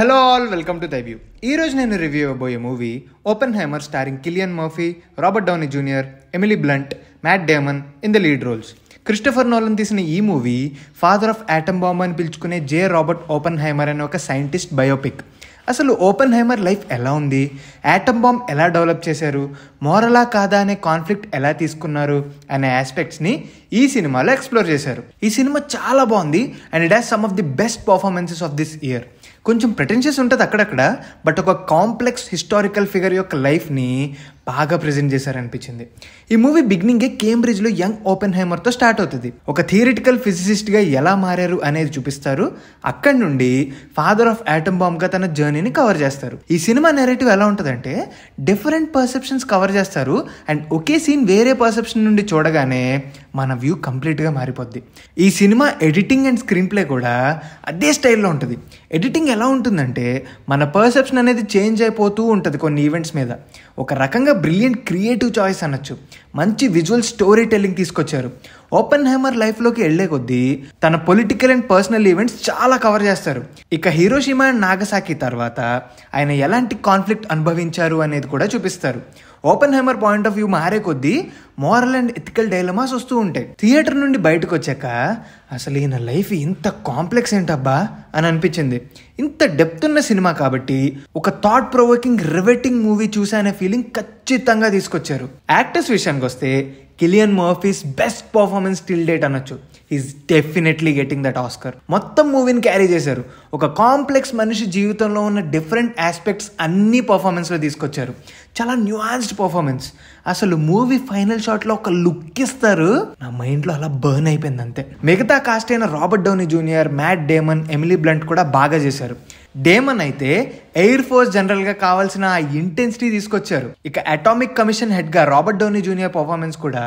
hello all welcome to దైవ్యూ ఈరోజు నేను రివ్యూ అయ్యబోయే movie Oppenheimer starring Cillian Murphy Robert Downey Junior Emily Blunt Matt Damon in the lead roles Christopher Nolan తీసిన ఈ movie father of atom bomb అని పిలుచుకునే J Robert Oppenheimer అనే ఒక సైంటిస్ట్ బయోపిక్ అసలు Oppenheimer life ఎలా ఉంది atom bomb ఎలా డెవలప్ చేశారు మోరలా కాదా అనే కాన్ఫ్లిక్ట్ ఎలా తీసుకున్నారు అనే ఆస్పెక్ట్స్ని ఈ సినిమాలో ఎక్స్ప్లోర్ చేశారు ఈ సినిమా చాలా బాగుంది and it has some of the best performances of this year కొంచెం ప్రెటెన్షియస్ ఉంటుంది అక్కడక్కడ బట్ ఒక కాంప్లెక్స్ హిస్టారికల్ ఫిగర్ యొక్క లైఫ్ని బాగా ప్రజెంట్ చేశారనిపించింది ఈ మూవీ బిగినింగే కేంబ్రిడ్జ్లో యంగ్ ఓపెన్ హైమర్తో స్టార్ట్ అవుతుంది ఒక థియరిటికల్ ఫిజిసిస్ట్గా ఎలా మారారు అనేది చూపిస్తారు అక్కడి నుండి ఫాదర్ ఆఫ్ యాటమ్ బాంబ్గా తన జర్నీని కవర్ చేస్తారు ఈ సినిమా నెరేటివ్ ఎలా ఉంటుందంటే డిఫరెంట్ పర్సెప్షన్స్ కవర్ చేస్తారు అండ్ ఒకే సీన్ వేరే పర్సెప్షన్ నుండి చూడగానే మన వ్యూ కంప్లీట్గా మారిపోద్ది ఈ సినిమా ఎడిటింగ్ అండ్ స్క్రీన్ ప్లే కూడా అదే స్టైల్లో ఉంటుంది ఎడిటింగ్ ఎలా ఉంటుందంటే మన పర్సెప్షన్ అనేది చేంజ్ అయిపోతూ ఉంటుంది కొన్ని ఈవెంట్స్ మీద ఒక రకంగా బ్రిలియంట్ క్రియేటివ్ చాయిస్ అనొచ్చు మంచి విజువల్ స్టోరీ టెల్లింగ్ తీసుకొచ్చారు ఓపెన్ హ్యామర్ లైఫ్లోకి వెళ్లే కొద్దీ తన పొలిటికల్ అండ్ పర్సనల్ ఈవెంట్స్ చాలా కవర్ చేస్తారు ఇక హీరోషిమా అండ్ నాగసాకి తర్వాత ఆయన ఎలాంటి కాన్ఫ్లిక్ట్ అనుభవించారు అనేది కూడా చూపిస్తారు Oppenheimer point of view మారే కొద్దీ మోరల్ అండ్ ఎథికల్ డైలమాస్ వస్తూ ఉంటాయి థియేటర్ నుండి బయటకు వచ్చాక అసలు ఈయన లైఫ్ ఇంత కాంప్లెక్స్ ఏంటబ్బా అని అనిపించింది ఇంత డెప్త్ ఉన్న సినిమా కాబట్టి ఒక థాట్ ప్రొవోకింగ్ రివెటింగ్ మూవీ చూసానే ఫీలింగ్ ఖచ్చితంగా తీసుకొచ్చారు యాక్టర్స్ విషయానికి వస్తే Cillian Murphy's best performance till date అనొచ్చు is definitely getting that Oscar మొత్తం మూవీని క్యారీ చేశారు ఒక కాంప్లెక్స్ మనిషి జీవితంలో ఉన్న డిఫరెంట్ ఆస్పెక్ట్స్ అన్ని పర్ఫార్మెన్స్లో తీసుకొచ్చారు చాలా న్యూయాన్స్డ్ పర్ఫార్మెన్స్ అసలు మూవీ ఫైనల్ షాట్లో ఒక లుక్ ఇస్తారు నా మైండ్లో అలా బర్న్ అయిపోయింది అంతే మిగతా కాస్ట్ అయిన Robert Downey Junior Matt Damon Emily Blunt కూడా బాగా చేశారు డేమన్ అయితే ఎయిర్ ఫోర్స్ జనరల్గా కావాల్సిన ఇంటెన్సిటీ తీసుకొచ్చారు ఇక అటామిక్ కమిషన్ హెడ్గా రాబర్ట్ డోనీ జూనియర్ పర్ఫార్మెన్స్ కూడా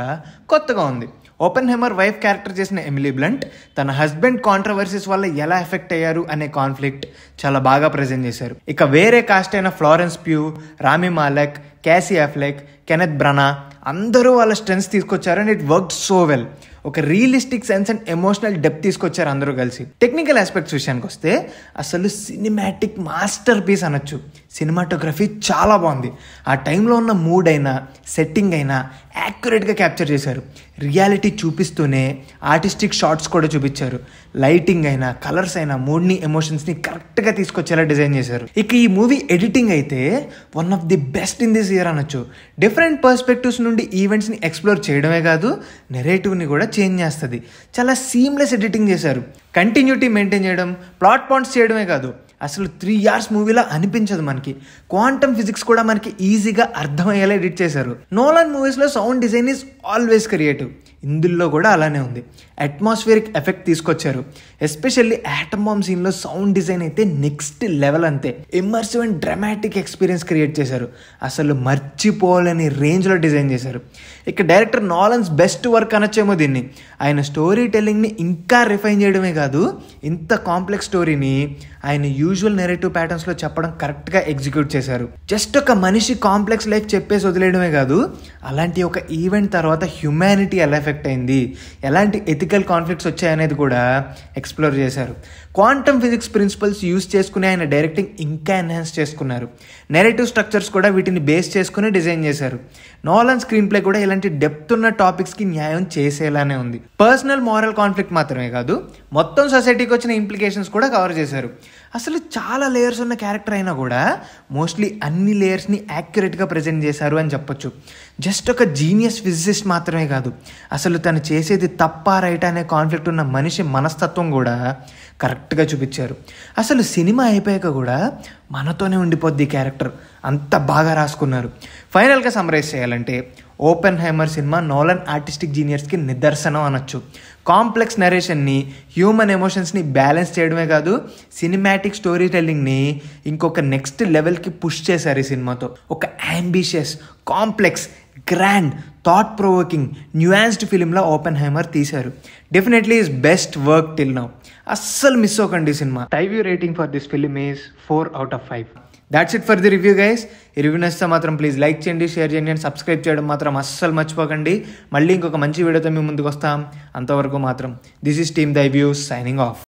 కొత్తగా ఉంది ఓపెన్ హెమర్ వైఫ్ క్యారెక్టర్ చేసిన ఎమిలీ బ్లంట్ తన హస్బెండ్ కాంట్రవర్సీస్ వల్ల ఎలా ఎఫెక్ట్ అయ్యారు అనే కాన్ఫ్లిక్ట్ చాలా బాగా ప్రజెంట్ చేశారు ఇక వేరే కాస్ట్ అయిన Florence Pugh Rami Malek Casey Affleck Kenneth Branagh అందరూ వాళ్ళ స్ట్రెంగ్స్ తీసుకొచ్చారు and it work so well ఒక realistic sense and emotional depth తీసుకొచ్చారు అందరూ కలిసి టెక్నికల్ ఆస్పెక్ట్స్ విషయానికి వస్తే అసలు సినిమాటిక్ మాస్టర్ పీస్ అనొచ్చు సినిమాటోగ్రఫీ చాలా బాగుంది ఆ టైంలో ఉన్న మూడ్ అయినా సెట్టింగ్ అయినా యాక్యురేట్గా క్యాప్చర్ చేశారు రియాలిటీ చూపిస్తూనే ఆర్టిస్టిక్ షార్ట్స్ కూడా చూపించారు లైటింగ్ అయినా కలర్స్ అయినా మూడ్ని ఎమోషన్స్ని కరెక్ట్ కరెక్ట్గా తీసుకొచ్చేలా డిజైన్ చేశారు ఇక ఈ మూవీ ఎడిటింగ్ అయితే one of the best in this year అనొచ్చు డిఫరెంట్ పర్స్పెక్టివ్స్ నుండి ఈవెంట్స్ని ఎక్స్ప్లోర్ చేయడమే కాదు నెరేటివ్ని కూడా చేంజ్ చేస్తుంది చాలా సీమ్లెస్ ఎడిటింగ్ చేశారు కంటిన్యూటీ మెయింటైన్ చేయడం ప్లాట్ పాయింట్స్ చేయడమే కాదు అసలు త్రీ ఇయర్స్ మూవీలా అనిపించదు మనకి క్వాంటమ్ ఫిజిక్స్ కూడా మనకి ఈజీగా అర్థమయ్యేలా ఎడిట్ చేశారు నోలాన్ మూవీస్లో sound design is always creative ఇందులో కూడా అలానే ఉంది అట్మాస్ఫియరిక్ ఎఫెక్ట్ తీసుకొచ్చారు ఎస్పెషల్లీ యాటమ్ బాంబ్ సీన్లో సౌండ్ డిజైన్ అయితే నెక్స్ట్ లెవెల్ అంతే immersive and dramatic experience create చేశారు అసలు మర్చిపోలేని రేంజ్లో డిజైన్ చేశారు ఇక డైరెక్టర్ నాలెన్స్ బెస్ట్ వర్క్ అనొచ్చేమో దీన్ని ఆయన స్టోరీ టెల్లింగ్ని ఇంకా రిఫైన్ చేయడమే కాదు ఇంత కాంప్లెక్స్ స్టోరీని ఆయన యూజువల్ నెరేటివ్ ప్యాటర్న్స్లో చెప్పడం కరెక్ట్గా ఎగ్జిక్యూట్ చేశారు జస్ట్ ఒక మనిషి కాంప్లెక్స్ లైఫ్ చెప్పేసి వదిలేయడమే కాదు అలాంటి ఒక ఈవెంట్ తర్వాత హ్యుమానిటీ ఎలా ఎఫెక్ట్ అయింది ఎలాంటి ఎథికల్ కాన్ఫ్లిక్ట్స్ వచ్చాయనేది కూడా ఎక్స్ప్లోర్ చేశారు క్వాంటమ్ ఫిజిక్స్ ప్రిన్సిపల్స్ యూస్ చేసుకుని ఆయన డైరెక్టింగ్ ఇంకా ఎన్హాన్స్ చేసుకున్నారు నెరేటివ్ స్ట్రక్చర్స్ కూడా వీటిని బేస్ చేసుకుని డిజైన్ చేశారు నాలన్ స్క్రీన్ ప్లే కూడా ఇలాంటి డెప్త్ ఉన్న టాపిక్స్కి న్యాయం చేసేలానే ఉంది పర్సనల్ మారల్ కాన్ఫ్లిక్ట్ మాత్రమే కాదు మొత్తం సొసైటీకి వచ్చిన ఇంప్లికేషన్స్ కూడా కవర్ చేశారు అసలు చాలా లేయర్స్ ఉన్న క్యారెక్టర్ అయినా కూడా మోస్ట్లీ అన్ని లేయర్స్ని యాక్యురేట్గా ప్రజెంట్ చేశారు అని చెప్పొచ్చు జస్ట్ ఒక జీనియస్ ఫిజిసిస్ట్ మాత్రమే కాదు అసలు తను చేసేది తప్ప రైట్ అనే కాన్ఫ్లిక్ట్ ఉన్న మనిషి మనస్తత్వం కూడా కరెక్ట్గా చూపించారు అసలు సినిమా అయిపోయాక కూడా మనతోనే ఉండిపోద్ది క్యారెక్టర్ అంత బాగా రాసుకున్నారు ఫైనల్గా సమరైజ్ చేయాలంటే ఓపెన్ హైమర్ సినిమా నోలన్ ఆర్టిస్టిక్ జీనియర్స్కి నిదర్శనం అనొచ్చు కాంప్లెక్స్ నరేషన్ని హ్యూమన్ ఎమోషన్స్ని బ్యాలెన్స్ చేయడమే కాదు సినిమాటిక్ స్టోరీ టెల్లింగ్ని ఇంకొక నెక్స్ట్ లెవెల్కి పుష్ చేశారు ఈ సినిమాతో ఒక ambitious complex grand thought provoking nuanced ఫిలింలో ఓపెన్ హ్యామర్ తీశారు definitely is best work till now అస్సలు మిస్ అవ్వకండి సినిమా టైవ్ యూ rating for this film is four out of five that's it for the review guys ఈ రివ్యూ నచ్చితే మాత్రం ప్లీజ్ లైక్ చేయండి షేర్ చేయండి అండ్ సబ్స్క్రైబ్ చేయడం మాత్రం అస్సలు మర్చిపోకండి మళ్ళీ ఇంకొక మంచి వీడియోతో మేము ముందుకు వస్తాం అంతవరకు మాత్రం దిస్ ఈస్ టీమ్ దై వ్యూస్ సైనింగ్ ఆఫ్